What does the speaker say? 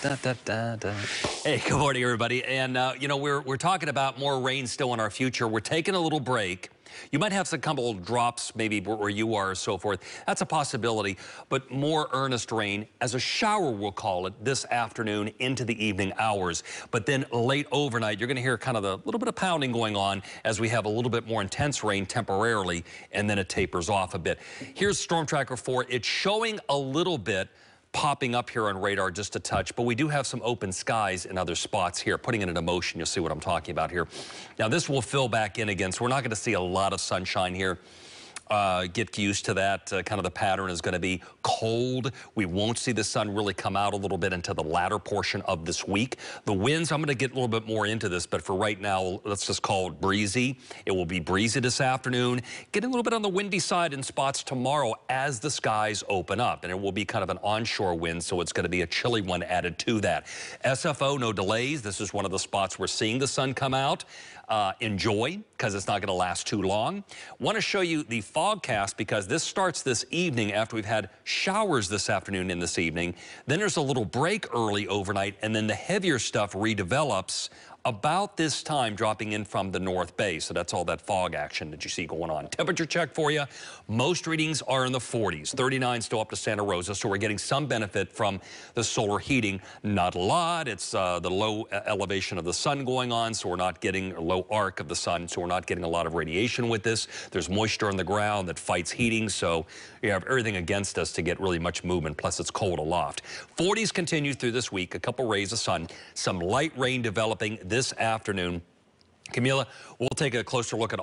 Da, da, da, hey, good morning, everybody. And, uh, you know, we're, we're talking about more rain still in our future. We're taking a little break. You might have some couple drops maybe where you are and so forth. That's a possibility, but more earnest rain as a shower, we'll call it, this afternoon into the evening hours. But then late overnight, you're going to hear kind of a little bit of pounding going on as we have a little bit more intense rain temporarily, and then it tapers off a bit. Here's Storm Tracker 4. It's showing a little bit, popping up here on radar just a touch, but we do have some open skies in other spots here. Putting it an emotion, you'll see what I'm talking about here. Now, this will fill back in again, so we're not going to see a lot of sunshine here uh, get used to that. Uh, kind of the pattern is going to be cold. We won't see the sun really come out a little bit into the latter portion of this week. The winds, I'm going to get a little bit more into this, but for right now, let's just call it breezy. It will be breezy this afternoon. Getting a little bit on the windy side in spots tomorrow as the skies open up, and it will be kind of an onshore wind, so it's going to be a chilly one added to that. SFO, no delays. This is one of the spots we're seeing the sun come out. Uh, enjoy, because it's not going to last too long. Want to show you the because this starts this evening after we've had showers this afternoon and this evening. Then there's a little break early overnight, and then the heavier stuff redevelops about this time dropping in from the north bay. So that's all that fog action that you see going on. Temperature check for you. Most readings are in the 40s, 39 still up to Santa Rosa. So we're getting some benefit from the solar heating. Not a lot. It's uh, the low elevation of the sun going on. So we're not getting a low arc of the sun. So we're not getting a lot of radiation with this. There's moisture on the ground that fights heating. So you have everything against us to get really much movement. Plus it's cold aloft. 40s continue through this week. A couple rays of sun. Some light rain developing this afternoon. Camila, we'll take a closer look at all